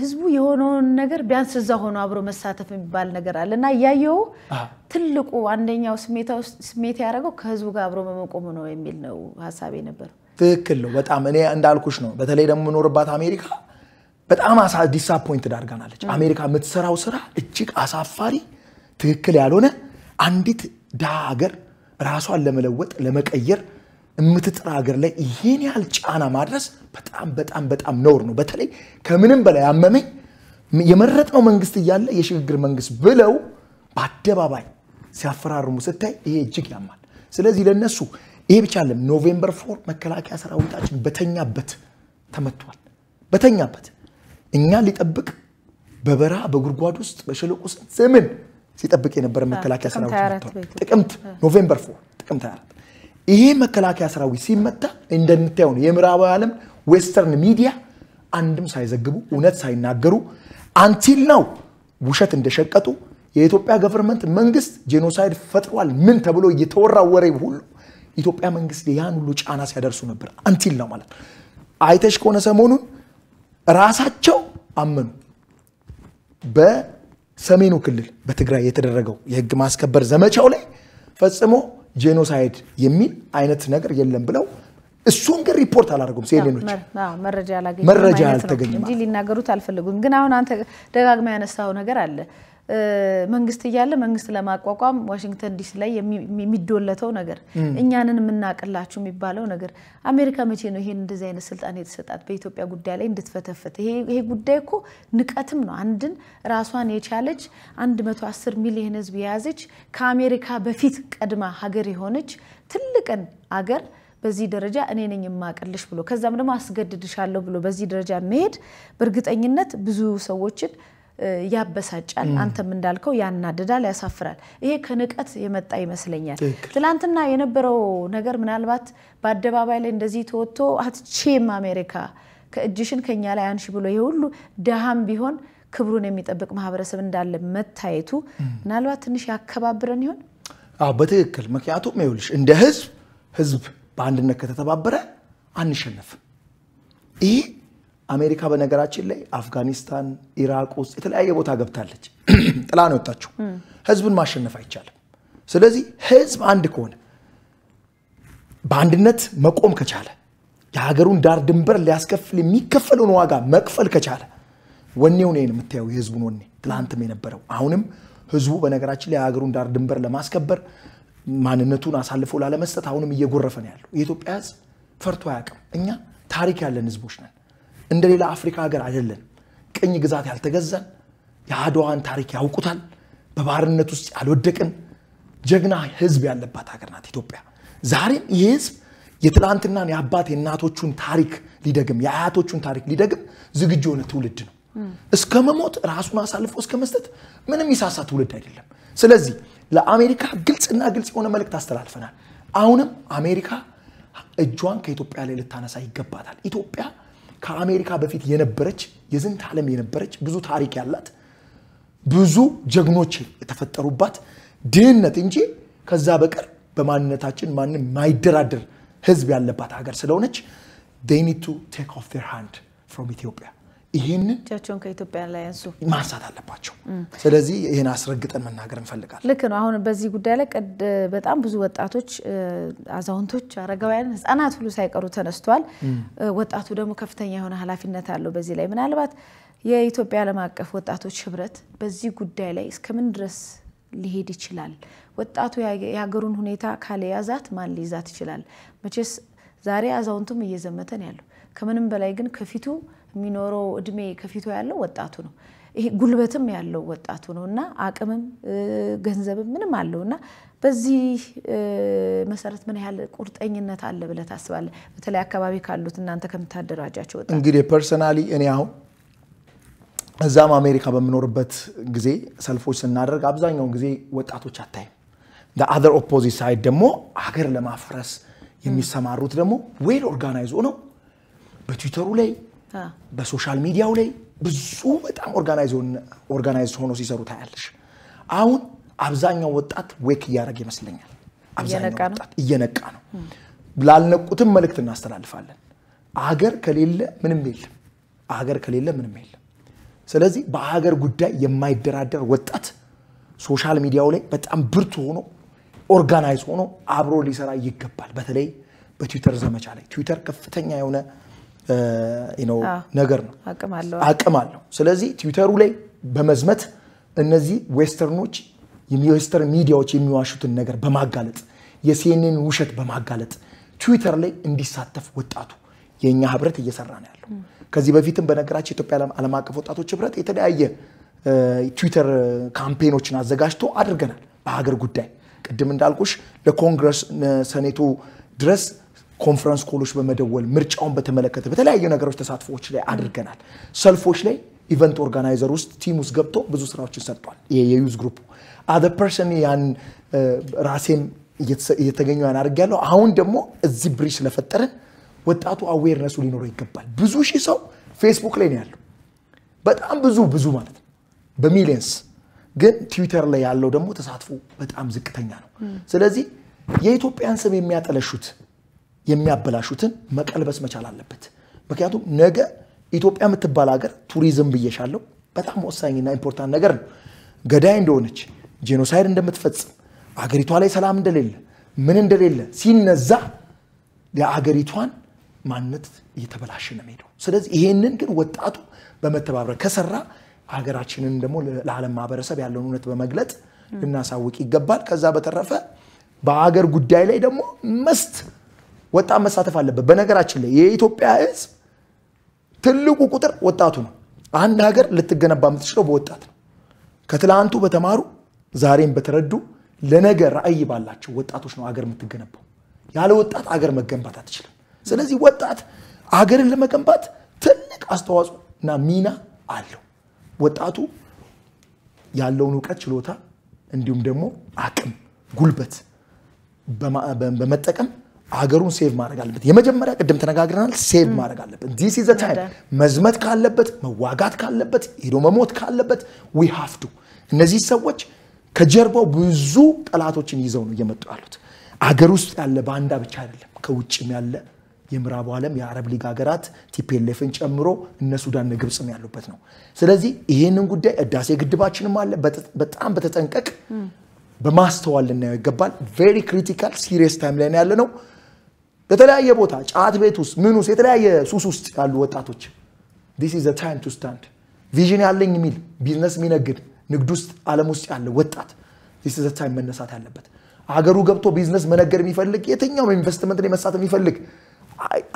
ህዝቡ የሆነውን ነገር ቢያንስ እዛ ሆኖ አብሮ መሳተፍ የሚባል ነገር አለ እና እያየው ትልቁ አንደኛው ስሜት ያደረገው ከህዝቡ ጋር አብሮ በመቆሙ ነው የሚል ነው ሀሳቤ ነበር። ትክክል ነው። በጣም እኔ እንዳልኩሽ ነው። በተለይ ደግሞ የምኖርባት አሜሪካ በጣም ዲሳፖይንት ዳርጋናለች። አሜሪካ የምትሰራው ስራ እጅግ አሳፋሪ፣ ትክክል ያልሆነ አንዲት ድሃ ሀገር ራሷን ለመለወጥ ለመቀየር የምትጥራ ሀገር ላይ ይህን ያህል ጫና ማድረስ በጣም በጣም በጣም ነውር ነው። በተለይ ከምንም በላይ አመመኝ የመረጥነው መንግስት እያለ የሽግግር መንግስት ብለው በአደባባይ ሲያፈራርሙ ስታይ ይሄ እጅግ ያማል። ስለዚህ ለነሱ ይሄ ብቻ አለም። ኖቬምበር ፎር መከላከያ ሰራዊታችን በተኛበት ተመቷል። በተኛበት እኛ ሊጠብቅ በበረሃ በጉድጓድ ውስጥ በሸለቆ ስንት ዘመን ሲጠብቅ የነበረ መከላከያ ሰራዊት ጥቅምት ኖቬምበር ፎር ጥቅምት 24 ይሄ መከላከያ ሰራዊት ሲመታ እንደምታየው ነው። የምዕራባዊ ዓለም ዌስተርን ሚዲያ አንድም ሳይዘግቡ እውነት ሳይናገሩ አንቲል ነው ውሸት እንደሸቀጡ የኢትዮጵያ ገቨርንመንት መንግስት ጄኖሳይድ ፈጥሯል ምን ተብሎ እየተወራ ወሬ ሁሉ ኢትዮጵያ መንግስት ያን ሁሉ ጫና ሲያደርሱ ነበር። አንቲል ነው ማለት አይተሽ ከሆነ ሰሞኑን ራሳቸው አመኑ በሰሜኑ ክልል በትግራይ የተደረገው የህግ ማስከበር ዘመቻው ላይ ፈጽሞ ጄኖሳይድ የሚል አይነት ነገር የለም ብለው እሱን ግን ሪፖርት አላደርጉም። ሲኤንኤኖች መረጃ መረጃ ያልተገኘ እንጂ ሊናገሩት አልፈለጉም። ግን አሁን አንተ ደጋግማ ያነሳው ነገር አለ መንግስት እያለ መንግስት ለማቋቋም ዋሽንግተን ዲሲ ላይ የሚዶለተው ነገር እኛንን የምናቅላችሁ የሚባለው ነገር አሜሪካ መቼ ነው ይሄን እንደዚህ አይነት ስልጣን የተሰጣት በኢትዮጵያ ጉዳይ ላይ እንድትፈተፈት? ይሄ ጉዳይ እኮ ንቀትም ነው። አንድን ራሷን የቻለች 110 ሚሊዮን ህዝብ የያዘች ከአሜሪካ በፊት ቀድማ ሀገር የሆነች ትልቅን አገር በዚህ ደረጃ እኔ ነኝ የማቀልሽ ብሎ ከዛም ደግሞ አስገድድሻለሁ ብሎ በዚህ ደረጃ መሄድ በእርግጠኝነት ብዙ ሰዎችን ያበሳጫል፣ አንተም እንዳልከው ያናድዳል፣ ያሳፍራል። ይሄ ከንቀት የመጣ ይመስለኛል። ትላንትና የነበረው ነገር ምናልባት በአደባባይ ላይ እንደዚህ ተወጥቶ አትቼም አሜሪካ ከእጅሽን ከኛ ላይ አንሺ ብሎ ይሄ ሁሉ ድሃም ቢሆን ክብሩን የሚጠብቅ ማህበረሰብ እንዳለ መታየቱ ምናልባት ትንሽ ያከባብረን ይሆን? አዎ በትክክል ምክንያቱም ይኸውልሽ እንደ ህዝብ ህዝብ በአንድነት ከተተባበረ አንሸነፍም። ይህ አሜሪካ በነገራችን ላይ አፍጋኒስታን፣ ኢራቅ ውስጥ የተለያየ ቦታ ገብታለች። ጥላ ነው የወጣችው። ህዝብን ማሸነፍ አይቻልም። ስለዚህ ህዝብ አንድ ከሆነ በአንድነት መቆም ከቻለ የሀገሩን ዳር ድንበር ሊያስከፍል የሚከፈለውን ዋጋ መክፈል ከቻለ ወኔ ነው የምታየው፣ የህዝቡን ወኔ ትላንትም የነበረው አሁንም ህዝቡ በነገራችን ላይ የሀገሩን ዳር ድንበር ለማስከበር ማንነቱን አሳልፎ ላለመስጠት አሁንም እየጎረፈ ነው ያለው። የኢትዮጵያ ህዝብ ፈርቶ አያውቅም። እኛ ታሪክ ያለን ህዝቦች ነን። እንደ ሌላ አፍሪካ ሀገር አይደለን። ቅኝ ግዛት ያልተገዛን፣ የአድዋን ታሪክ ያውቁታል፣ በባርነት ውስጥ ያልወደቅን ጀግና ህዝብ ያለባት ሀገር ናት ኢትዮጵያ። ዛሬም ይህ ህዝብ የትላንትናን የአባት የእናቶቹን ታሪክ ሊደግም የአያቶቹን ታሪክ ሊደግም ዝግጁ የሆነ ትውልድ ነው። እስከ መሞት ራሱን አሳልፎ እስከ መስጠት ምንም ይሳሳ ትውልድ አይደለም። ስለዚህ ለአሜሪካ ግልጽና ግልጽ የሆነ መልእክት አስተላልፈናል። አሁንም አሜሪካ እጇን ከኢትዮጵያ ላይ ልታነሳ ይገባታል። ኢትዮጵያ ከአሜሪካ በፊት የነበረች የዝንት ዓለም የነበረች ብዙ ታሪክ ያላት ብዙ ጀግኖች የተፈጠሩባት ድህነት እንጂ ከዛ በቀር በማንነታችን ማንም ማይደራደር ህዝብ ያለባት ሀገር ስለሆነች ኒድ ቱ ቴክ ኦፍ ር ሃንድ ፍሮም ኢትዮጵያ ይህንን እጃቸውን ከኢትዮጵያ ላይ ያንሱ ማንሳት አለባቸው። ስለዚህ ይህን አስረግጠን መናገር እንፈልጋለን። ልክ ነው። አሁን በዚህ ጉዳይ ላይ በጣም ብዙ ወጣቶች፣ አዛውንቶች፣ አረጋውያን፣ ህጻናት ሁሉ ሳይቀሩ ተነስተዋል። ወጣቱ ደግሞ ከፍተኛ የሆነ ኃላፊነት አለው በዚህ ላይ ምናልባት የኢትዮጵያ ዓለም አቀፍ ወጣቶች ህብረት በዚህ ጉዳይ ላይ እስከምን ድረስ ሊሄድ ይችላል? ወጣቱ የሀገሩን ሁኔታ ካልያዛት ማን ሊይዛት ይችላል? መቼስ ዛሬ አዛውንቱም እየዘመተን ያለው ከምንም በላይ ግን ከፊቱ የሚኖረው እድሜ ከፊቱ ያለው ወጣቱ ነው። ይሄ ጉልበትም ያለው ወጣቱ ነው እና አቅምም ገንዘብም ምንም አለው እና በዚህ መሰረት ምን ያህል ቁርጠኝነት አለ ብለህ ታስባለህ? በተለይ አካባቢ ካሉት እናንተ ከምታደራጃቸው ወጣ እንግዲህ ፐርሰናሊ እኔ አሁን እዛም አሜሪካ በምኖርበት ጊዜ ሰልፎች ስናደርግ አብዛኛውን ጊዜ ወጣቶች አታይም። አዘር ኦፖዚት ሳይድ ደግሞ ሀገር ለማፍረስ የሚሰማሩት ደግሞ ዌል ኦርጋናይዞ ነው በትዊተሩ ላይ በሶሻል ሚዲያው ላይ ብዙ በጣም ኦርጋናይዝ ሆኖ ሲሰሩ ታያለሽ። አሁን አብዛኛው ወጣት ዌክ እያደረግ ይመስለኛል። አብዛኛው ወጣት እየነቃ ነው። ላልነቁትም መልእክት እናስተላልፋለን። አገር ከሌለ ምንም የለም። አገር ከሌለ ምንም የለም። ስለዚህ በሀገር ጉዳይ የማይደራደር ወጣት ሶሻል ሚዲያው ላይ በጣም ብርቱ ሆኖ ኦርጋናይዝ ሆኖ አብሮ ሊሰራ ይገባል። በተለይ በትዊተር ዘመቻ ላይ ትዊተር ከፍተኛ የሆነ ነገር ነው፣ አቅም አለው። ስለዚህ ትዊተሩ ላይ በመዝመት እነዚህ ዌስተርኖች የዌስተርን ሚዲያዎች የሚዋሹትን ነገር በማጋለጥ የሲኤንኤን ውሸት በማጋለጥ ትዊተር ላይ እንዲሳተፍ ወጣቱ የእኛ ህብረት እየሰራ ነው ያለው። ከዚህ በፊትም በነገራችን ኢትዮጵያ ዓለም አቀፍ ወጣቶች ህብረት የተለያየ ትዊተር ካምፔኖችን አዘጋጅቶ አድርገናል። በሀገር ጉዳይ ቅድም እንዳልኩሽ ለኮንግረስ ሰኔቱ ድረስ ኮንፈረንስ ኮሎች በመደወል ምርጫውን በተመለከተ በተለያዩ ነገሮች ተሳትፎዎች ላይ አድርገናል። ሰልፎች ላይ ኢቨንት ኦርጋናይዘር ውስጥ ቲም ውስጥ ገብቶ ብዙ ስራዎችን ሰጥቷል። የዩዝ ግሩፕ አደ ፐርሰን ያን ራሴም እየተገኘ ያን ያለው አሁን ደግሞ እዚህ ብሪጅ ስለፈጠርን ወጣቱ አዌርነሱ ሊኖረው ይገባል። ብዙ ሺህ ሰው ፌስቡክ ላይ ነው ያለው፣ በጣም ብዙ ብዙ ማለት ነው በሚሊየንስ ግን ትዊተር ላይ ያለው ደግሞ ተሳትፎ በጣም ዝቅተኛ ነው። ስለዚህ የኢትዮጵያን ስም የሚያጠለሹት የሚያበላሹትን መቀልበስ መቻል አለበት። ምክንያቱም ነገ ኢትዮጵያ የምትባል ሀገር ቱሪዝም ብየሻለው በጣም ወሳኝና ኢምፖርታንት ነገር ነው። ገዳይ እንደሆነች ጄኖሳይድ እንደምትፈጽም አገሪቷ ላይ ሰላም እንደሌለ ምን እንደሌለ ሲነዛ የአገሪቷን ማንነት እየተበላሸ ነው የሚሄደው። ስለዚህ ይሄንን ግን ወጣቱ በመተባበር ከሰራ ሀገራችንን ደግሞ ለዓለም ማህበረሰብ ያለውን እውነት በመግለጥ ልናሳውቅ ይገባል። ከዛ በተረፈ በአገር ጉዳይ ላይ ደግሞ መስት ወጣት መሳተፍ አለበት። በነገራችን ላይ የኢትዮጵያ ህዝብ ትልቁ ቁጥር ወጣቱ ነው። አንድ ሀገር ልትገነባ የምትችለው በወጣት ነው። ከትላንቱ በተማሩ ዛሬም በተረዱ ለነገ ራዕይ ባላቸው ወጣቶች ነው አገር የምትገነባው። ያለ ወጣት አገር መገንባት አትችልም። ስለዚህ ወጣት አገርን ለመገንባት ትልቅ አስተዋጽኦ እና ሚና አለው። ወጣቱ ያለውን እውቀት፣ ችሎታ እንዲሁም ደግሞ አቅም፣ ጉልበት በመጠቀም አገሩን ሴቭ ማድረግ አለበት። የመጀመሪያ ቅድም ተነጋግረናል፣ ሴቭ ማድረግ አለበት። ዚስ ኢዝ ታይም መዝመት ካለበት፣ መዋጋት ካለበት፣ ሄዶ መሞት ካለበት ዊ ሃቭ ቱ። እነዚህ ሰዎች ከጀርባው ብዙ ጠላቶችን ይዘው ነው እየመጡ ያሉት። አገር ውስጥ ያለ ባንዳ ብቻ አይደለም፣ ከውጭም ያለ የምዕራቡ ዓለም የአረብ ሊግ ሀገራት ቲፒኤልኤፍን ጨምሮ እነ ሱዳን ግብፅም ያሉበት ነው። ስለዚህ ይህንን ጉዳይ እዳሴ ግድባችንም አለ በጣም በተጠንቀቅ በማስተዋል ልናየው ይገባል። ቬሪ ክሪቲካል ሲሪየስ ታይም ላይ ያለ ነው። በተለያየ ቦታ ጫት ቤት ውስጥ ምን ውስጥ የተለያየ ሱስ ውስጥ ያሉ ወጣቶች ዲስ ኢዝ ታይም ቱ ስታንድ ቪዥን ያለኝ የሚል ቢዝነስ የሚነግድ ንግድ ውስጥ ዓለም ውስጥ ያለ ወጣት ዲስ ኢዝ ታይም መነሳት ያለበት አገሩ ገብቶ ቢዝነስ መነገድ የሚፈልግ የትኛውም ኢንቨስትመንት ላይ መሳተፍ የሚፈልግ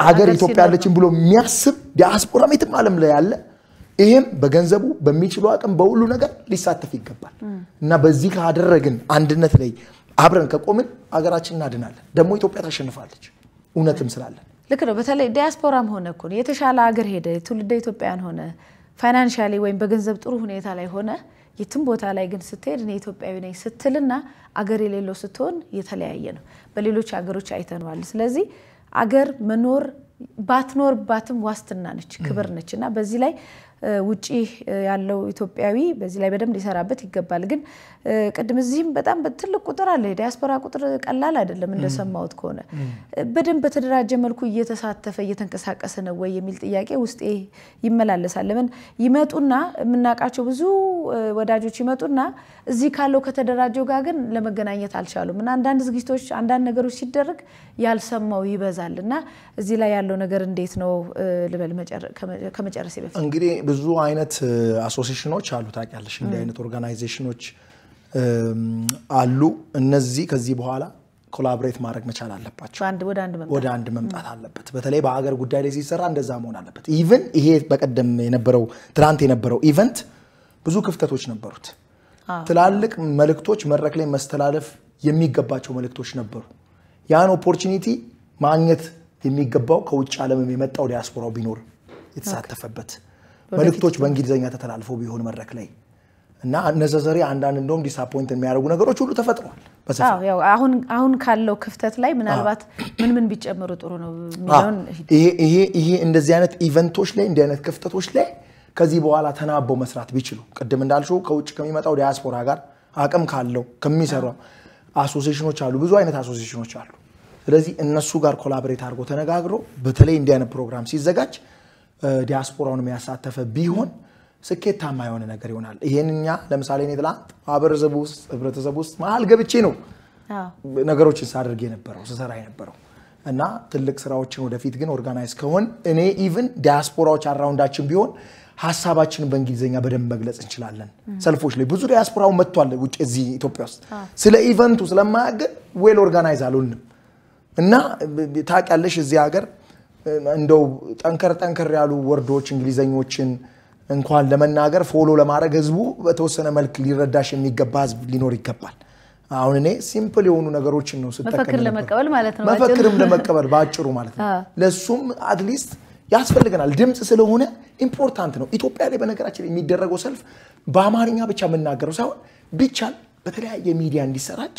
አገር ኢትዮጵያ ያለችን ብሎ የሚያስብ ዲያስፖራ የትም ዓለም ላይ ያለ ይሄም በገንዘቡ በሚችሉ አቅም በሁሉ ነገር ሊሳተፍ ይገባል እና በዚህ ካደረግን አንድነት ላይ አብረን ከቆምን አገራችን እናድናለን። ደግሞ ኢትዮጵያ ታሸንፋለች። እውነትም ስላለን ልክ ነው። በተለይ ዲያስፖራም ሆነ እኮ የተሻለ ሀገር ሄደ ትውልደ ኢትዮጵያን ሆነ ፋይናንሻሊ ወይም በገንዘብ ጥሩ ሁኔታ ላይ ሆነ የትም ቦታ ላይ ግን ስትሄድ እኔ ኢትዮጵያዊ ነኝ ስትልና አገር የሌለው ስትሆን የተለያየ ነው። በሌሎች ሀገሮች አይተነዋል። ስለዚህ አገር መኖር ባትኖርባትም ዋስትና ነች፣ ክብር ነች እና በዚህ ላይ ውጪ ያለው ኢትዮጵያዊ በዚህ ላይ በደንብ ሊሰራበት ይገባል። ግን ቅድም እዚህም በጣም ትልቅ ቁጥር አለ። የዲያስፖራ ቁጥር ቀላል አይደለም እንደሰማሁት ከሆነ በደንብ በተደራጀ መልኩ እየተሳተፈ እየተንቀሳቀሰ ነው ወይ የሚል ጥያቄ ውስጤ ይመላለሳል። ለምን ይመጡና የምናውቃቸው ብዙ ወዳጆች ይመጡና እዚህ ካለው ከተደራጀው ጋር ግን ለመገናኘት አልቻሉም እና አንዳንድ ዝግጅቶች፣ አንዳንድ ነገሮች ሲደረግ ያልሰማው ይበዛል እና እዚህ ላይ ያለው ነገር እንዴት ነው ልበል ከመጨረሴ በፊት ብዙ አይነት አሶሴሽኖች አሉ ታውቂያለሽ። እንዲህ አይነት ኦርጋናይዜሽኖች አሉ። እነዚህ ከዚህ በኋላ ኮላብሬት ማድረግ መቻል አለባቸው። ወደ አንድ መምጣት አለበት። በተለይ በሀገር ጉዳይ ላይ ሲሰራ እንደዛ መሆን አለበት። ኢቨን ይሄ በቀደም የነበረው ትናንት የነበረው ኢቨንት ብዙ ክፍተቶች ነበሩት። ትላልቅ መልእክቶች መድረክ ላይ መስተላለፍ የሚገባቸው መልእክቶች ነበሩ። ያን ኦፖርቹኒቲ ማግኘት የሚገባው ከውጭ ዓለምም የመጣው ዲያስፖራው ቢኖር የተሳተፈበት መልእክቶች በእንግሊዝኛ ተተላልፎ ቢሆን መድረክ ላይ እና እነዘ ዘሬ አንዳንድ እንደውም ዲሳፖይንት የሚያደርጉ ነገሮች ሁሉ ተፈጥሯል። አሁን ካለው ክፍተት ላይ ምናልባት ምን ምን ቢጨምሩ ጥሩ ነው ይሄ ይሄ እንደዚህ አይነት ኢቨንቶች ላይ እንዲህ አይነት ክፍተቶች ላይ ከዚህ በኋላ ተናበው መስራት ቢችሉ ቅድም እንዳልሽው ከውጭ ከሚመጣው ዲያስፖራ ጋር አቅም ካለው ከሚሰራ አሶሲሽኖች አሉ፣ ብዙ አይነት አሶሲሽኖች አሉ። ስለዚህ እነሱ ጋር ኮላቦሬት አድርጎ ተነጋግሮ በተለይ እንዲህ አይነት ፕሮግራም ሲዘጋጅ ዲያስፖራውን የሚያሳተፈ ቢሆን ስኬታማ የሆነ ነገር ይሆናል። ይህን እኛ ለምሳሌ እኔ ትላንት ማህበረሰቡ ውስጥ ህብረተሰቡ ውስጥ መሀል ገብቼ ነው ነገሮችን ሳደርግ የነበረው ስሰራ የነበረው እና ትልቅ ስራዎችን ወደፊት ግን ኦርጋናይዝ ከሆን እኔ ኢቭን ዲያስፖራዎች አራውንዳችን ቢሆን ሀሳባችንን በእንግሊዝኛ በደንብ መግለጽ እንችላለን። ሰልፎች ላይ ብዙ ዲያስፖራው መጥቷል ውጭ እዚህ ኢትዮጵያ ውስጥ ስለ ኢቨንቱ ስለማያገ ዌል ኦርጋናይዝ አልሆንም እና ታውቂያለሽ እዚህ ሀገር እንደው ጠንከር ጠንከር ያሉ ወርዶች እንግሊዘኞችን እንኳን ለመናገር ፎሎ ለማድረግ ህዝቡ በተወሰነ መልክ ሊረዳሽ የሚገባ ህዝብ ሊኖር ይገባል። አሁን እኔ ሲምፕል የሆኑ ነገሮችን ነው መፈክር ለመቀበል መፈክርም ለመቀበል በአጭሩ ማለት ነው። ለእሱም አትሊስት ያስፈልገናል። ድምፅ ስለሆነ ኢምፖርታንት ነው። ኢትዮጵያ ላይ በነገራችን የሚደረገው ሰልፍ በአማርኛ ብቻ የምናገረው ሳይሆን ቢቻል በተለያየ ሚዲያ እንዲሰራጭ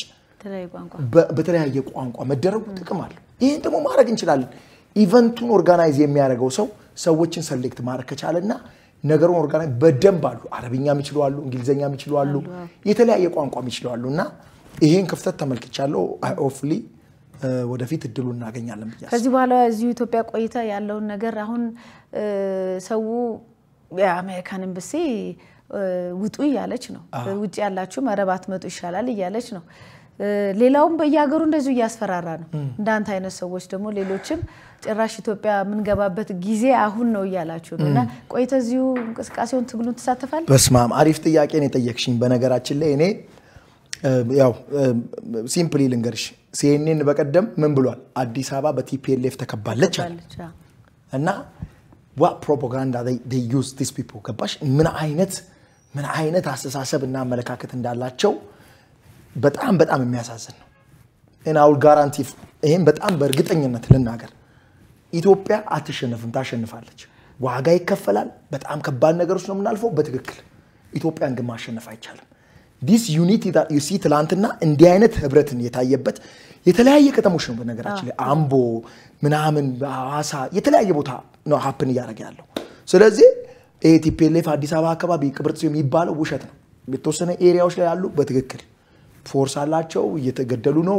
በተለያየ ቋንቋ መደረጉ ጥቅም አለው። ይህን ደግሞ ማድረግ እንችላለን። ኢቨንቱን ኦርጋናይዝ የሚያደርገው ሰው ሰዎችን ሰሌክት ማድረግ ከቻለና ነገሩን ኦርጋናይዝ በደንብ አሉ። አረብኛ ይችለዋሉ፣ አሉ፣ እንግሊዝኛ አሉ፣ የተለያየ ቋንቋ ይችለዋሉ። እና ይሄን ክፍተት ተመልክቻለሁ። ኦፍሊ ወደፊት እድሉ እናገኛለን ብዬ ከዚህ በኋላ እዚሁ ኢትዮጵያ ቆይታ ያለውን ነገር አሁን ሰው የአሜሪካን ኤምባሲ ውጡ እያለች ነው። ውጭ ያላችሁ መረባት መጡ ይሻላል እያለች ነው። ሌላውም በየሀገሩ እንደዚሁ እያስፈራራ ነው። እንዳንተ አይነት ሰዎች ደግሞ ሌሎችም ጭራሽ ኢትዮጵያ የምንገባበት ጊዜ አሁን ነው እያላችሁ ነው እና ቆይተ እዚሁ እንቅስቃሴውን ትግሉን ትሳተፋል? በስማም አሪፍ ጥያቄን የጠየቅሽኝ። በነገራችን ላይ እኔ ያው ሲምፕሊ ልንገርሽ፣ ሲኤንኤን በቀደም ምን ብሏል? አዲስ አበባ በቲፒኤልኤፍ ተከባለች አለ እና ዋ ፕሮፓጋንዳ ዩዝ ዲስ ፒፕል ገባሽ? ምን አይነት ምን አይነት አስተሳሰብ እና አመለካከት እንዳላቸው በጣም በጣም የሚያሳዝን ነው። ጋራንቲ ይህም በጣም በእርግጠኝነት ልናገር ኢትዮጵያ አትሸነፍም፣ ታሸንፋለች። ዋጋ ይከፈላል። በጣም ከባድ ውስጥ ነው የምናልፈው። በትክክል ኢትዮጵያን ግን ማሸነፍ አይቻልም። ዲስ ዩኒቲ ትላንትና እንዲህ አይነት ህብረትን የታየበት የተለያየ ከተሞች ነው። በነገራችን ላይ አምቦ ምናምን፣ ሐዋሳ የተለያየ ቦታ ነው ሀፕን እያደረገ ያለው። ስለዚህ ይሄ ቲፒኤልኤፍ አዲስ አበባ አካባቢ ቅብርት የሚባለው ውሸት ነው። የተወሰነ ኤሪያዎች ላይ ያሉ በትክክል ፎርስ አላቸው፣ እየተገደሉ ነው፣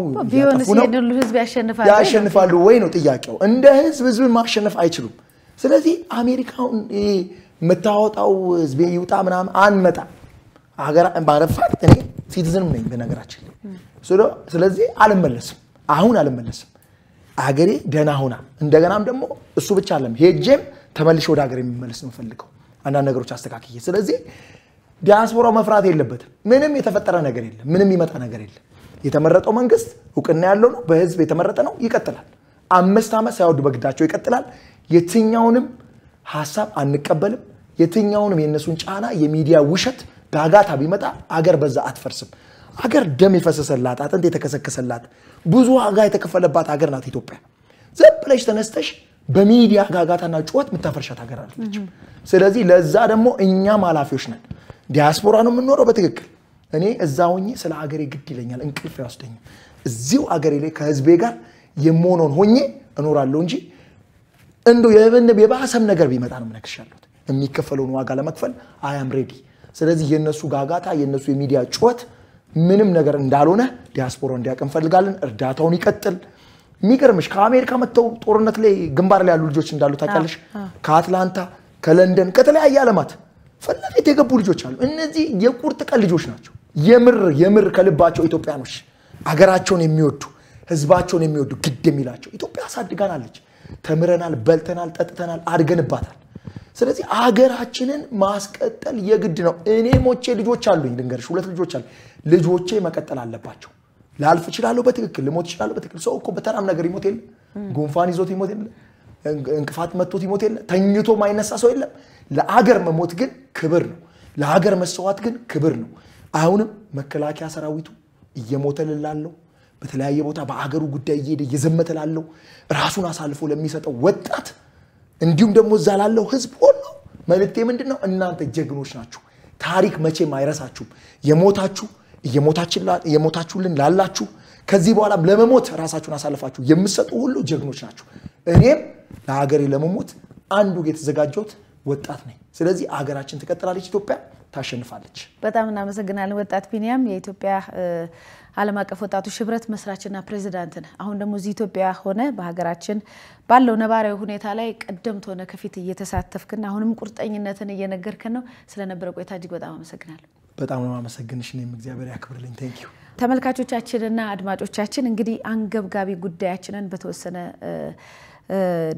ያሸንፋሉ ወይ ነው ጥያቄው። እንደ ህዝብ ህዝብ ማሸነፍ አይችሉም። ስለዚህ አሜሪካውን የምታወጣው ህዝብ ይውጣ ምናምን አንመጣ ባረፋት እኔ ሲቲዝንም ነኝ በነገራችን ስለዚህ አልመለስም፣ አሁን አልመለስም። አገሬ ደህና ሆና እንደገናም ደግሞ እሱ ብቻ አለም ሄጄም ተመልሼ ወደ ሀገር የሚመለስ ነው ፈልገው አንዳንድ ነገሮች አስተካክዬ ስለዚህ ዲያስፖራው መፍራት የለበትም። ምንም የተፈጠረ ነገር የለም። ምንም ይመጣ ነገር የለም። የተመረጠው መንግስት እውቅና ያለው ነው። በህዝብ የተመረጠ ነው። ይቀጥላል። አምስት ዓመት ሳይወድ በግዳቸው ይቀጥላል። የትኛውንም ሀሳብ አንቀበልም። የትኛውንም የእነሱን ጫና፣ የሚዲያ ውሸት፣ ጋጋታ ቢመጣ አገር በዛ አትፈርስም። አገር ደም የፈሰሰላት አጥንት የተከሰከሰላት ብዙ ዋጋ የተከፈለባት ሀገር ናት ኢትዮጵያ። ዝም ብለሽ ተነስተሽ በሚዲያ ጋጋታና ጩኸት የምታፈርሻት ሀገር አለችም። ስለዚህ ለዛ ደግሞ እኛም ኃላፊዎች ነን። ዲያስፖራ ነው የምኖረው በትክክል እኔ እዛ ሆኜ ስለ ሀገሬ ግድ ይለኛል፣ እንቅልፍ አይወስደኝም። እዚው አገሬ ላይ ከህዝቤ ጋር የምሆነውን ሆኜ እኖራለሁ እንጂ እንዶ የባሰም ነገር ቢመጣ ነው ምነክሽ ያሉት የሚከፈለውን ዋጋ ለመክፈል አያም ሬዲ። ስለዚህ የእነሱ ጋጋታ የእነሱ የሚዲያ ጩኸት ምንም ነገር እንዳልሆነ ዲያስፖራ እንዲያውቅ እንፈልጋለን። እርዳታውን ይቀጥል። የሚገርምሽ ከአሜሪካ መጥተው ጦርነት ላይ ግንባር ላይ ያሉ ልጆች እንዳሉ ታውቂያለሽ። ከአትላንታ ከለንደን ከተለያየ ዓለማት ፊት የገቡ ልጆች አሉ። እነዚህ የቁርጥ ቀን ልጆች ናቸው። የምር የምር ከልባቸው ኢትዮጵያኖች፣ አገራቸውን የሚወዱ ህዝባቸውን የሚወዱ ግድ የሚላቸው ኢትዮጵያ አሳድጋናለች። ተምረናል፣ በልተናል፣ ጠጥተናል፣ አድገንባታል። ስለዚህ አገራችንን ማስቀጠል የግድ ነው። እኔ ሞቼ ልጆች አሉኝ፣ ልንገርሽ፣ ሁለት ልጆች አሉ። ልጆቼ መቀጠል አለባቸው። ላልፍ እችላለሁ፣ በትክክል ልሞት እችላለሁ፣ በትክክል ሰው እኮ በተራም ነገር ይሞት የለ ጉንፋን ይዞት ይሞት የለ እንቅፋት መጥቶ ይሞት የለ ተኝቶ ማይነሳ ሰው የለም። ለአገር መሞት ግን ክብር ነው። ለሀገር መሰዋት ግን ክብር ነው። አሁንም መከላከያ ሰራዊቱ እየሞተ ላለው በተለያየ ቦታ በአገሩ ጉዳይ እየሄደ እየዘመተ ላለው ራሱን አሳልፎ ለሚሰጠው ወጣት እንዲሁም ደግሞ እዛ ላለው ህዝብ ሁሉ መልእክቴ ምንድን ነው? እናንተ ጀግኖች ናችሁ። ታሪክ መቼም አይረሳችሁም። የሞታችሁ እየሞታችሁልን ላላችሁ ከዚህ በኋላም ለመሞት ራሳችሁን አሳልፋችሁ የምትሰጡ ሁሉ ጀግኖች ናችሁ። እኔም ለሀገሬ ለመሞት አንዱ የተዘጋጀሁት ወጣት ነኝ። ስለዚህ ሀገራችን ትቀጥላለች፣ ኢትዮጵያ ታሸንፋለች። በጣም እናመሰግናለን ወጣት ቢኒያም። የኢትዮጵያ ዓለም አቀፍ ወጣቶች ህብረት መስራችና ፕሬዚዳንት ነህ። አሁን ደግሞ እዚህ ኢትዮጵያ ሆነ በሀገራችን ባለው ነባራዊ ሁኔታ ላይ ቀደምት ሆነ ከፊት እየተሳተፍክን አሁንም ቁርጠኝነትን እየነገርክን ነው። ስለነበረ ቆይታ እጅግ በጣም አመሰግናለሁ። በጣም ነው አመሰግንሽ። እኔም እግዚአብሔር ያክብርልኝ። ታንኪዩ ተመልካቾቻችንና አድማጮቻችን እንግዲህ አንገብጋቢ ጉዳያችንን በተወሰነ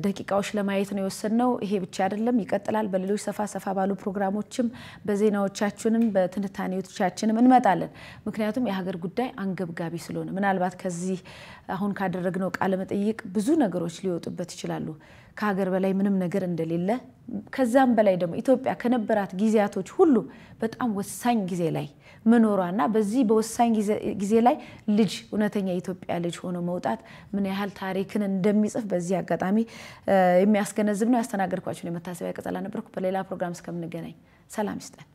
ደቂቃዎች ለማየት ነው የወሰንነው። ይሄ ብቻ አይደለም፣ ይቀጥላል። በሌሎች ሰፋ ሰፋ ባሉ ፕሮግራሞችም በዜናዎቻችንም በትንታኔዎቻችንም እንመጣለን። ምክንያቱም የሀገር ጉዳይ አንገብጋቢ ስለሆነ ምናልባት ከዚህ አሁን ካደረግነው ቃለ መጠይቅ ብዙ ነገሮች ሊወጡበት ይችላሉ። ከሀገር በላይ ምንም ነገር እንደሌለ ከዛም በላይ ደግሞ ኢትዮጵያ ከነበራት ጊዜያቶች ሁሉ በጣም ወሳኝ ጊዜ ላይ መኖሯና በዚህ በወሳኝ ጊዜ ላይ ልጅ እውነተኛ የኢትዮጵያ ልጅ ሆኖ መውጣት ምን ያህል ታሪክን እንደሚጽፍ በዚህ አጋጣሚ የሚያስገነዝብ ነው። ያስተናገድኳቸውን የመታሰቢያ ቀጸላ ነበርኩ። በሌላ ፕሮግራም እስከምንገናኝ ሰላም ይስጠን።